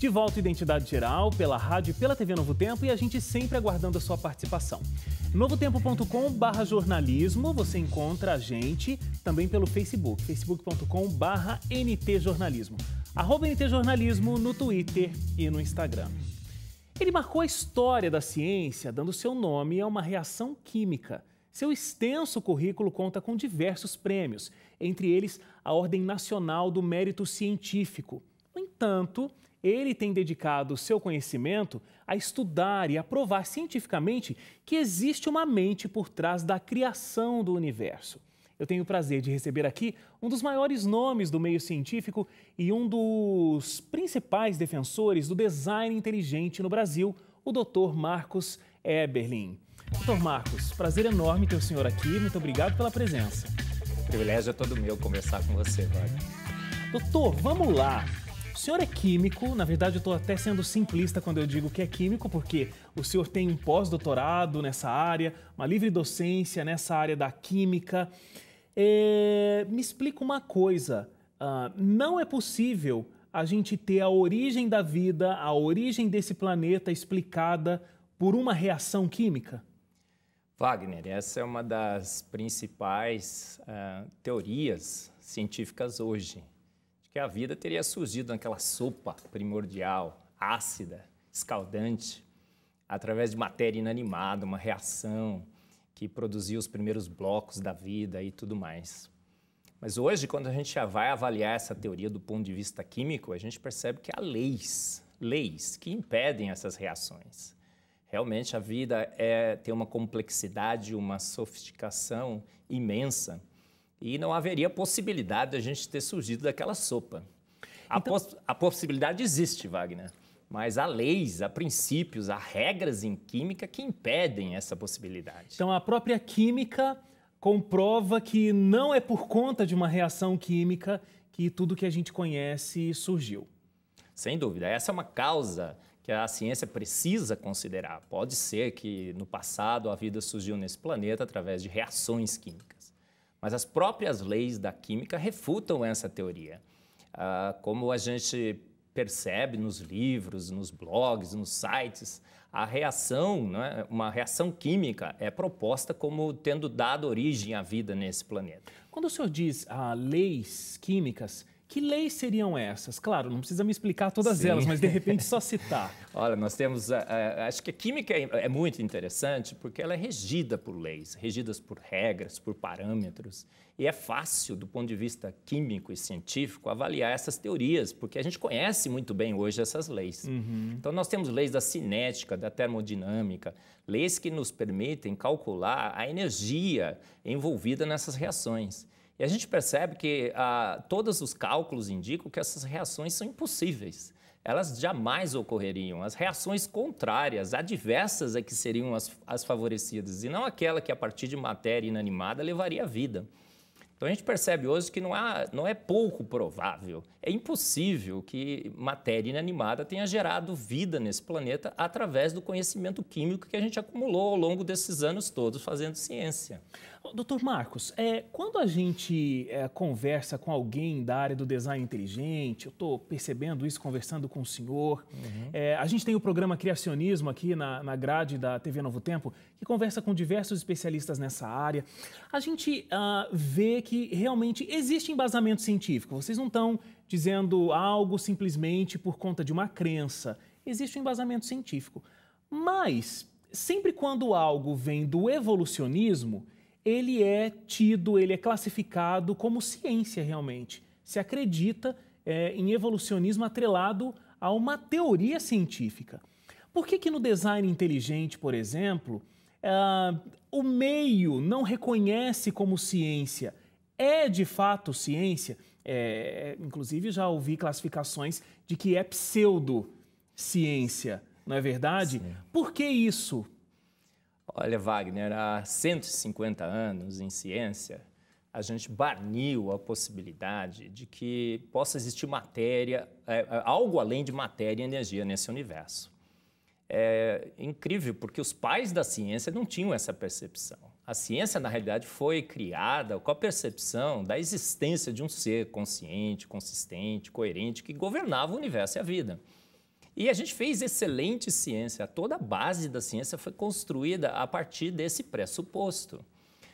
De volta Identidade Geral, pela rádio e pela TV Novo Tempo, e a gente sempre aguardando a sua participação. novotempo.com barra jornalismo, você encontra a gente também pelo Facebook, facebook.com barra ntjornalismo. Arroba ntjornalismo no Twitter e no Instagram. Ele marcou a história da ciência, dando seu nome a uma reação química. Seu extenso currículo conta com diversos prêmios, entre eles a Ordem Nacional do Mérito Científico. Portanto, ele tem dedicado seu conhecimento a estudar e a provar cientificamente que existe uma mente por trás da criação do universo. Eu tenho o prazer de receber aqui um dos maiores nomes do meio científico e um dos principais defensores do design inteligente no Brasil, o Dr. Marcos Eberlin. Dr. Marcos, prazer enorme ter o senhor aqui. Muito obrigado pela presença. O privilégio é todo meu conversar com você, Wagner. Doutor, vamos lá. O senhor é químico, na verdade eu estou até sendo simplista quando eu digo que é químico, porque o senhor tem um pós-doutorado nessa área, uma livre docência nessa área da química. É, me explica uma coisa: uh, não é possível a gente ter a origem da vida, a origem desse planeta explicada por uma reação química? Wagner, essa é uma das principais uh, teorias científicas hoje que a vida teria surgido naquela sopa primordial, ácida, escaldante, através de matéria inanimada, uma reação que produziu os primeiros blocos da vida e tudo mais. Mas hoje, quando a gente já vai avaliar essa teoria do ponto de vista químico, a gente percebe que há leis, leis que impedem essas reações. Realmente a vida é, tem uma complexidade, uma sofisticação imensa e não haveria possibilidade de a gente ter surgido daquela sopa. A, então... a possibilidade existe, Wagner, mas há leis, há princípios, há regras em química que impedem essa possibilidade. Então, a própria química comprova que não é por conta de uma reação química que tudo que a gente conhece surgiu. Sem dúvida. Essa é uma causa que a ciência precisa considerar. Pode ser que no passado a vida surgiu nesse planeta através de reações químicas. Mas as próprias leis da química refutam essa teoria. Ah, como a gente percebe nos livros, nos blogs, nos sites, a reação, né, uma reação química é proposta como tendo dado origem à vida nesse planeta. Quando o senhor diz ah, leis químicas, que leis seriam essas? Claro, não precisa me explicar todas Sim. elas, mas de repente só citar. Olha, nós temos. A, eh, a, eh, acho que a química é, é, muito interessante porque ela é regida por leis, regidas por regras, por parâmetros. E é fácil, do ponto de vista químico e científico, avaliar essas teorias, porque a gente conhece muito bem hoje essas leis. Uhum. Então, nós temos leis da cinética, da termodinâmica, leis que nos permitem calcular a energia envolvida nessas reações. E a gente percebe que ah, todos os cálculos indicam que essas reações são impossíveis. Elas jamais ocorreriam. As reações contrárias, adversas, é que seriam as, as favorecidas, e não aquela que, a partir de matéria inanimada, levaria à vida. Então a gente percebe hoje que não, há, não, é pouco provável, é impossível que matéria inanimada tenha gerado vida nesse planeta através do conhecimento químico que a gente acumulou ao longo desses anos todos fazendo ciência. Doutor Marcos, é, quando a gente é, conversa com alguém da área do design inteligente, eu estou percebendo isso conversando com o senhor, uhum. é, a gente tem o programa Criacionismo aqui na, na grade da TV Novo Tempo, que conversa com diversos especialistas nessa área. A gente ah, vê que realmente existe embasamento científico, vocês não estão dizendo algo simplesmente por conta de uma crença, existe um embasamento científico. Mas, sempre quando algo vem do evolucionismo, ele é tido, ele é classificado como ciência realmente. Se acredita é, em evolucionismo atrelado a uma teoria científica. Por que, que no design inteligente, por exemplo, uh, o meio não reconhece como ciência? É de fato ciência? É, inclusive, já ouvi classificações de que é pseudo-ciência, não é verdade? Sim. Por que isso? Olha, Wagner, há 150 anos em ciência, a gente baniu a possibilidade de que possa existir matéria, é, é, algo além de matéria e energia nesse universo. É incrível, porque os pais da ciência não tinham essa percepção. A ciência, na realidade, foi criada com a percepção da existência de um ser consciente, consistente, coerente, que governava o universo e a vida. E a gente fez excelente ciência. Toda a base da ciência foi construída a partir desse pressuposto.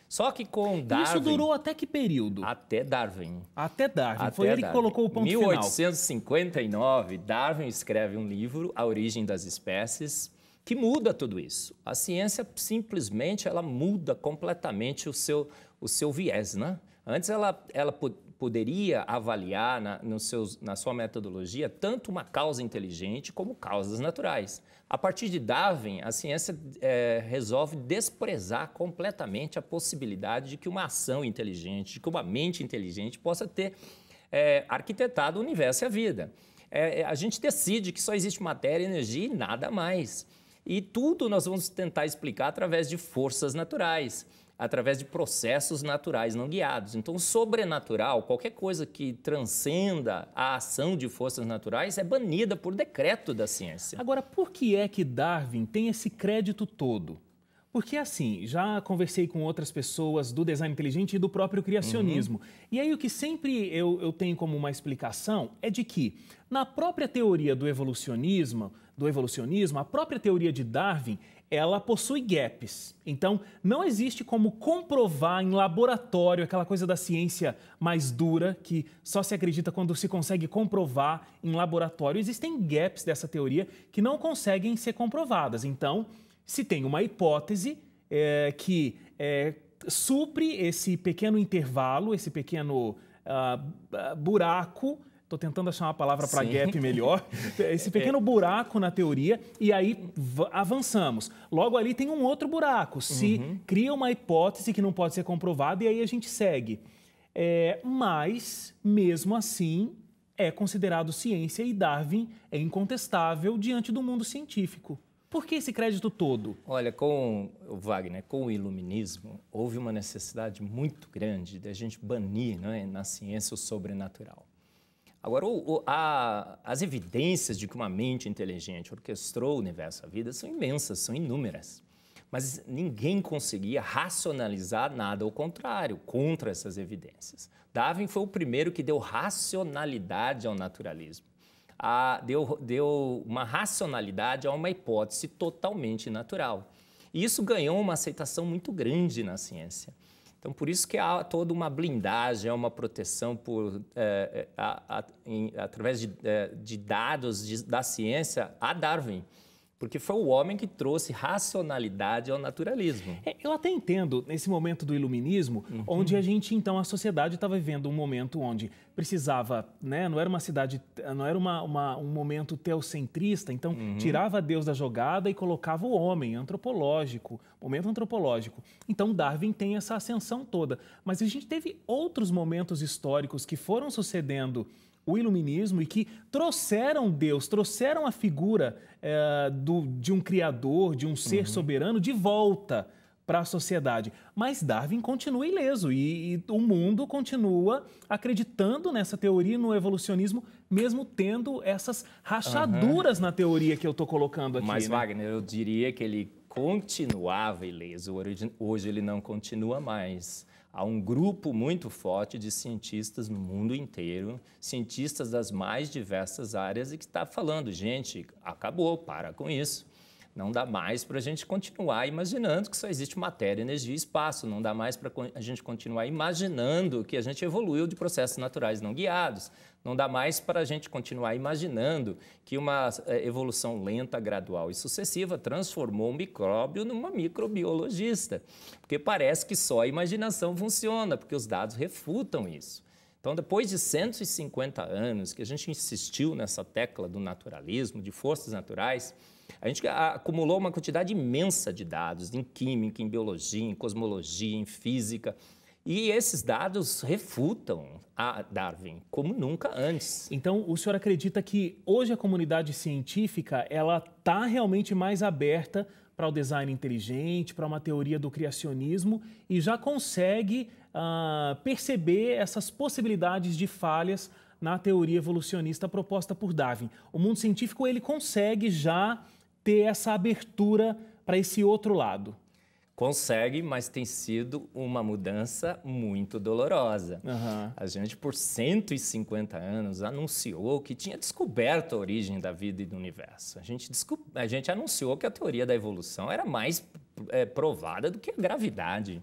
Só que com Darwin. Isso durou até que período? Até Darwin. Até Darwin. Até Foi ele que colocou o ponto 1859, final. 1859, Darwin escreve um livro, A Origem das Espécies, que muda tudo isso. A ciência simplesmente ela muda completamente o seu, o seu viés, né? Antes ela, ela poderia avaliar na, no seus, na sua metodologia tanto uma causa inteligente como causas naturais. A partir de Darwin, a ciência é, resolve desprezar completamente a possibilidade de que uma ação inteligente, de que uma mente inteligente possa ter é, arquitetado o universo e a vida. É, é a gente decide que só existe matéria, energia e nada mais. E tudo nós vamos tentar explicar através de forças naturais através de processos naturais não guiados. Então, sobrenatural, qualquer coisa que transcenda a ação de forças naturais, é banida por decreto da ciência. Agora, por que é que Darwin tem esse crédito todo? Porque assim, já conversei com outras pessoas do design inteligente e do próprio criacionismo. Uhum. E aí o que sempre eu, eu tenho como uma explicação é de que, na própria teoria do evolucionismo, do evolucionismo, a própria teoria de Darwin, ela possui gaps. Então, não existe como comprovar em laboratório aquela coisa da ciência mais dura, que só se acredita quando se consegue comprovar em laboratório. Existem gaps dessa teoria que não conseguem ser comprovadas. Então, se tem uma hipótese é, que é, supre esse pequeno intervalo, esse pequeno uh, buraco Estou tentando achar uma palavra para gap melhor. É esse é. pequeno é. buraco na teoria, e aí avançamos. Logo ali tem um outro buraco. Se uhum. cria uma hipótese que não pode ser comprovada, e aí a gente segue. É, mas, mesmo assim, é considerado ciência e Darwin é incontestável diante do mundo científico. Por que esse crédito todo? Olha, com o Wagner, com o iluminismo, houve uma necessidade muito grande de a gente banir né, na ciência o sobrenatural. Agora, o, o, a, as evidências de que uma mente inteligente orquestrou o universo a vida são imensas, são inúmeras. Mas ninguém conseguia racionalizar nada ao contrário, contra essas evidências. Darwin foi o primeiro que deu racionalidade ao naturalismo. A, deu, deu uma racionalidade a uma hipótese totalmente natural. E isso ganhou uma aceitação muito grande na ciência. Então, por isso que há toda uma blindagem, há uma proteção por, é, é a, a, em, através de, é, de dados de, da ciência a Darwin porque foi o homem que trouxe racionalidade ao naturalismo. É, eu até entendo nesse momento do iluminismo, uhum. onde a gente então a sociedade estava vivendo um momento onde precisava, né, não era uma cidade, não era uma, uma um momento teocentrista, então uhum. tirava Deus da jogada e colocava o homem antropológico, momento antropológico. Então Darwin tem essa ascensão toda. Mas a gente teve outros momentos históricos que foram sucedendo o iluminismo e que trouxeram Deus, trouxeram a figura é, do, de um criador, de um ser uhum. soberano de volta para a sociedade. Mas Darwin continua ileso e, e, o mundo continua acreditando nessa teoria no evolucionismo, mesmo tendo essas rachaduras uhum. na teoria que eu estou colocando aqui. Mas, né? Wagner, eu diria que ele continuava ileso. Hoje ele não continua mais. Há um grupo muito forte de cientistas no mundo inteiro, cientistas das mais diversas áreas, e que está falando: gente, acabou, para com isso. Não dá mais para a gente continuar imaginando que só existe matéria, energia e espaço. Não dá mais para a gente continuar imaginando que a gente evoluiu de processos naturais não guiados. Não dá mais para a gente continuar imaginando que uma eh, evolução lenta, gradual e sucessiva transformou um micróbio numa microbiologista. Porque parece que só a imaginação funciona, porque os dados refutam isso. Então, depois de 150 anos que a gente insistiu nessa tecla do naturalismo, de forças naturais, a gente acumulou uma quantidade imensa de dados em química, em biologia, em cosmologia, em física. E esses dados refutam a Darwin como nunca antes. Então, o senhor acredita que hoje a comunidade científica ela está realmente mais aberta para o design inteligente, para uma teoria do criacionismo e já consegue uh, perceber essas possibilidades de falhas na teoria evolucionista proposta por Darwin. O mundo científico ele consegue já ter essa abertura para esse outro lado? Consegue, mas tem sido uma mudança muito dolorosa. Uhum. A gente, por 150 anos, anunciou que tinha descoberto a origem da vida e do universo. A gente, a gente anunciou que a teoria da evolução era mais é, provada do que a gravidade.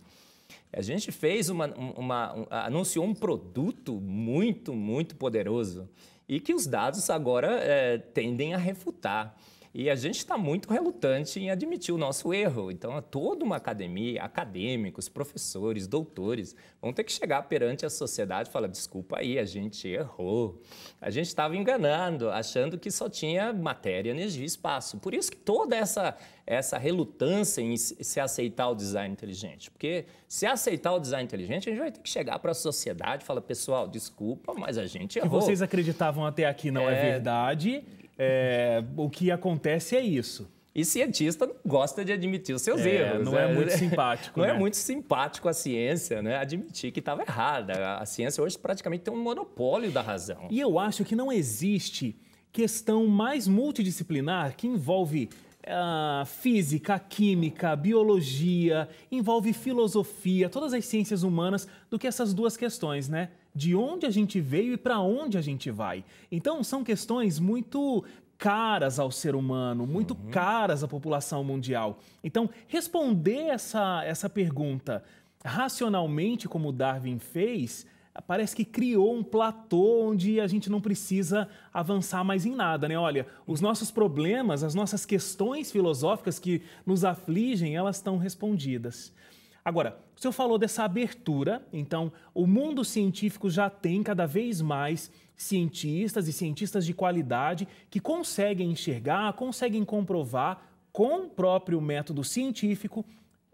A gente fez uma, uma anunciou um produto muito, muito poderoso e que os dados agora é, tendem a refutar. E a gente está muito relutante em admitir o nosso erro. Então, toda uma academia, acadêmicos, professores, doutores, vão ter que chegar perante a sociedade e falar: desculpa aí, a gente errou. A gente estava enganando, achando que só tinha matéria, energia e espaço. Por isso que toda essa, essa relutância em se aceitar o design inteligente. Porque se aceitar o design inteligente, a gente vai ter que chegar para a sociedade e falar: pessoal, desculpa, mas a gente errou. O que vocês acreditavam até aqui não é, é verdade. É, o que acontece é isso. E cientista gosta de admitir os seus é, erros. Não é, é muito simpático. Não né? é muito simpático a é né? ciência, né? Admitir que estava errada. A ciência hoje praticamente tem um monopólio da razão. E eu acho que não existe questão mais multidisciplinar que envolve uh, física, química, biologia, envolve filosofia, todas as ciências humanas, do que essas duas questões, né? de onde a gente veio e para onde a gente vai. Então são questões muito caras ao ser humano, muito uhum. caras à população mundial. Então, responder essa, essa pergunta racionalmente, como Darwin fez, parece que criou um platô onde a gente não precisa avançar mais em nada, né? Olha, os nossos problemas, as nossas questões filosóficas que nos afligem, elas estão respondidas. Agora, o senhor falou dessa abertura, então o mundo científico já tem cada vez mais cientistas e cientistas de qualidade que conseguem enxergar, conseguem comprovar com o próprio método científico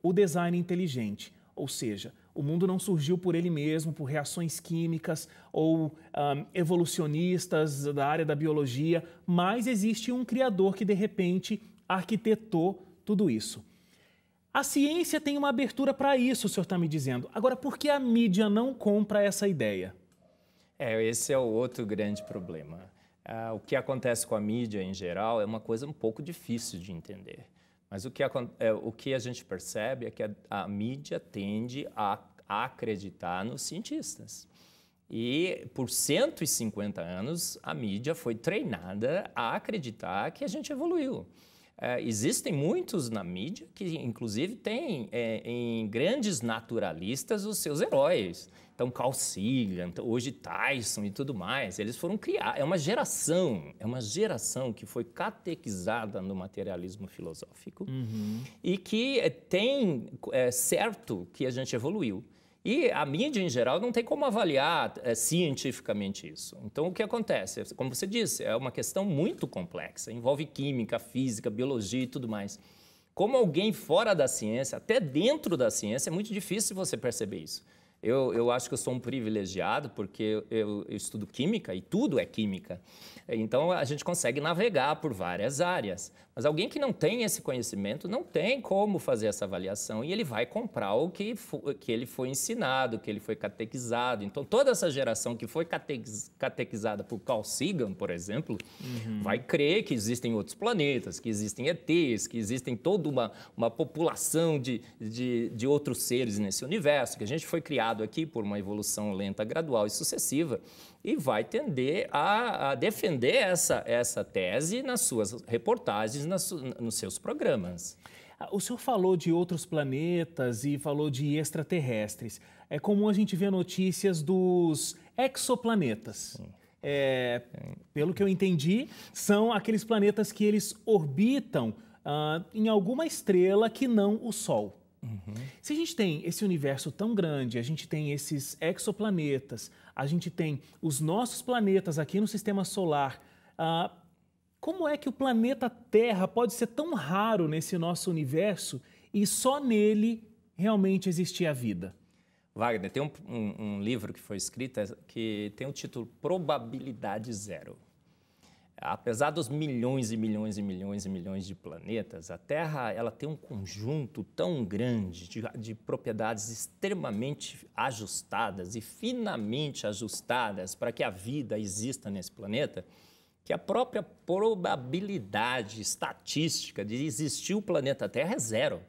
o design inteligente. Ou seja, o mundo não surgiu por ele mesmo, por reações químicas ou um, evolucionistas da área da biologia, mas existe um criador que de repente arquitetou tudo isso. A ciência tem uma abertura para isso, o senhor está me dizendo. Agora, por que a mídia não compra essa ideia? É, esse é o outro grande problema. Ah, o que acontece com a mídia em geral é uma coisa um pouco difícil de entender. Mas o que a, é, o que a gente percebe é que a, a mídia tende a, a acreditar nos cientistas. E por 150 anos, a mídia foi treinada a acreditar que a gente evoluiu. É, existem muitos na mídia que, inclusive, têm é, em grandes naturalistas os seus heróis. Então, Carl Sagan, hoje Tyson e tudo mais. Eles foram criar. É uma geração, é uma geração que foi catequizada no materialismo filosófico uhum. e que eh, tem é, certo que a gente evoluiu. E a mídia, em geral, não tem como avaliar é, cientificamente isso. Então, o que acontece? Como você disse, é uma questão muito complexa, envolve química, física, biologia e tudo mais. Como alguém fora da ciência, até dentro da ciência, é muito difícil você perceber isso. Eu, eu acho que eu sou um privilegiado porque eu, eu estudo química e tudo é química. Então a gente consegue navegar por várias áreas. Mas alguém que não tem esse conhecimento não tem como fazer essa avaliação e ele vai comprar o que, que ele foi ensinado, que ele foi catequizado. Então, toda essa geração que foi catequizada por Carl Sagan, por exemplo, uhum. vai crer que existem outros planetas, que existem ETs, que existem toda uma, uma população de, de, de outros seres nesse universo, que a gente foi criado aqui por uma evolução lenta, gradual e sucessiva e vai tender a, a, defender essa, essa tese nas suas reportagens, nas nos seus programas. Ah, o senhor falou de outros planetas e falou de extraterrestres. É comum a gente ver notícias dos exoplanetas. É, pelo que eu entendi, são aqueles planetas que eles orbitam ah, em alguma estrela que não o Sol. Uhum. Se a gente tem esse universo tão grande, a gente tem esses exoplanetas, a gente tem os nossos planetas aqui no sistema solar. Ah, como é que o planeta Terra pode ser tão raro nesse nosso universo e só nele realmente existir a vida? Wagner, tem um, um, um livro que foi escrito é, que tem o título Probabilidade Zero. Apesar dos milhões e milhões e milhões e milhões de planetas, a Terra ela tem um conjunto tão grande de, de propriedades extremamente ajustadas e finamente ajustadas para que a vida exista nesse planeta, que a própria probabilidade estatística de existir o planeta Terra é zero.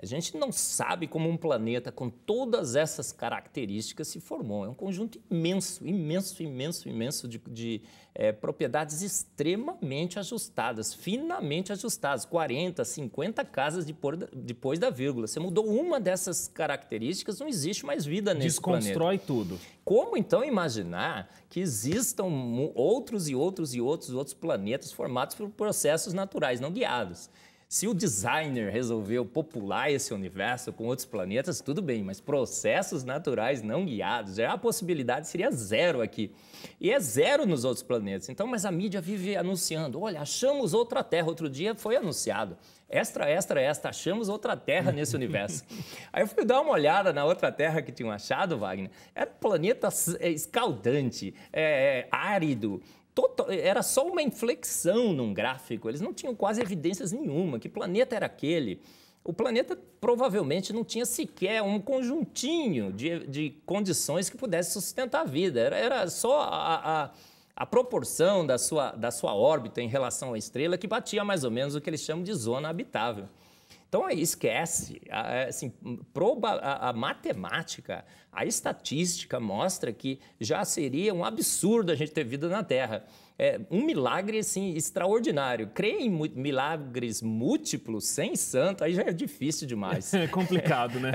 A gente não sabe como um planeta com todas essas características se formou. É um conjunto imenso, imenso, imenso, imenso de, de é, propriedades extremamente ajustadas, finamente ajustadas. 40, 50 casas depois da vírgula. Você mudou uma dessas características, não existe mais vida nesse Desconstrói planeta. Desconstrói tudo. Como então imaginar que existam outros e outros e outros outros planetas formados por processos naturais não guiados? Se o designer resolveu popular esse universo com outros planetas, tudo bem, mas processos naturais não guiados, é, a possibilidade seria zero aqui. E é zero nos outros planetas. Então, mas a mídia vive anunciando: olha, achamos outra Terra. Outro dia foi anunciado. Extra, extra, extra, achamos outra Terra nesse universo. Aí eu fui dar uma olhada na outra Terra que tinham achado, Wagner. Era um planeta é, escaldante, é, é árido, total, era só uma inflexão num gráfico, eles não tinham quase evidências nenhuma. Que planeta era aquele? O planeta provavelmente não tinha sequer um conjuntinho de, de condições que pudesse sustentar a vida. Era, era só a, a, a proporção da sua, da sua órbita em relação à estrela que batia mais ou menos o que eles chamam de zona habitável. Então, esquece. É, assim, proba a, a matemática, a estatística mostra que já seria um absurdo a gente ter vida na Terra é, um milagre assim, extraordinário. Crer em milagres múltiplos sem santo, aí já é difícil demais. É complicado, né?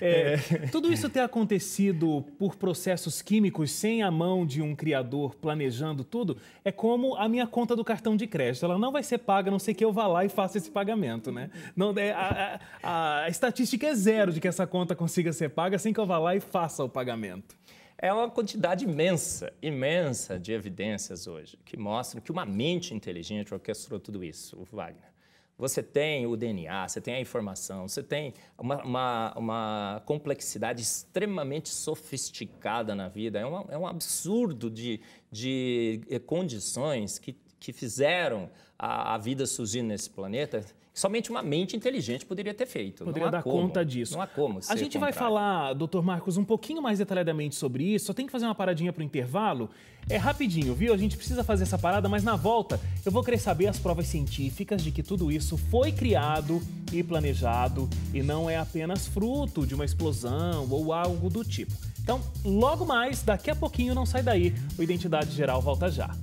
É. É. é. Tudo isso ter acontecido por processos químicos sem a mão de um criador planejando tudo é como a minha conta do cartão de crédito. Ela não vai ser paga, a não sei que eu vá lá e faça esse pagamento, né? Não, é, a, a, a estatística é zero de que essa conta consiga ser paga sem assim que eu vá lá e faça o pagamento. É uma quantidade imensa, imensa de evidências hoje que mostram que uma mente inteligente orquestrou tudo isso, o Wagner. Você tem o DNA, você tem a informação, você tem uma, uma, uma complexidade extremamente sofisticada na vida. É, uma, é um absurdo de, de condições que, que fizeram a, a vida surgir nesse planeta somente uma mente inteligente poderia ter feito. Poderia dar como, conta disso. Não há como. A gente vai falar, doutor Marcos, um pouquinho mais detalhadamente sobre isso. Só tem que fazer uma paradinha para o intervalo. É rapidinho, viu? A gente precisa fazer essa parada, mas na volta eu vou querer saber as provas científicas de que tudo isso foi criado e planejado e não é apenas fruto de uma explosão ou algo do tipo. Então, logo mais, daqui a pouquinho, não sai daí, o Identidade Geral volta já.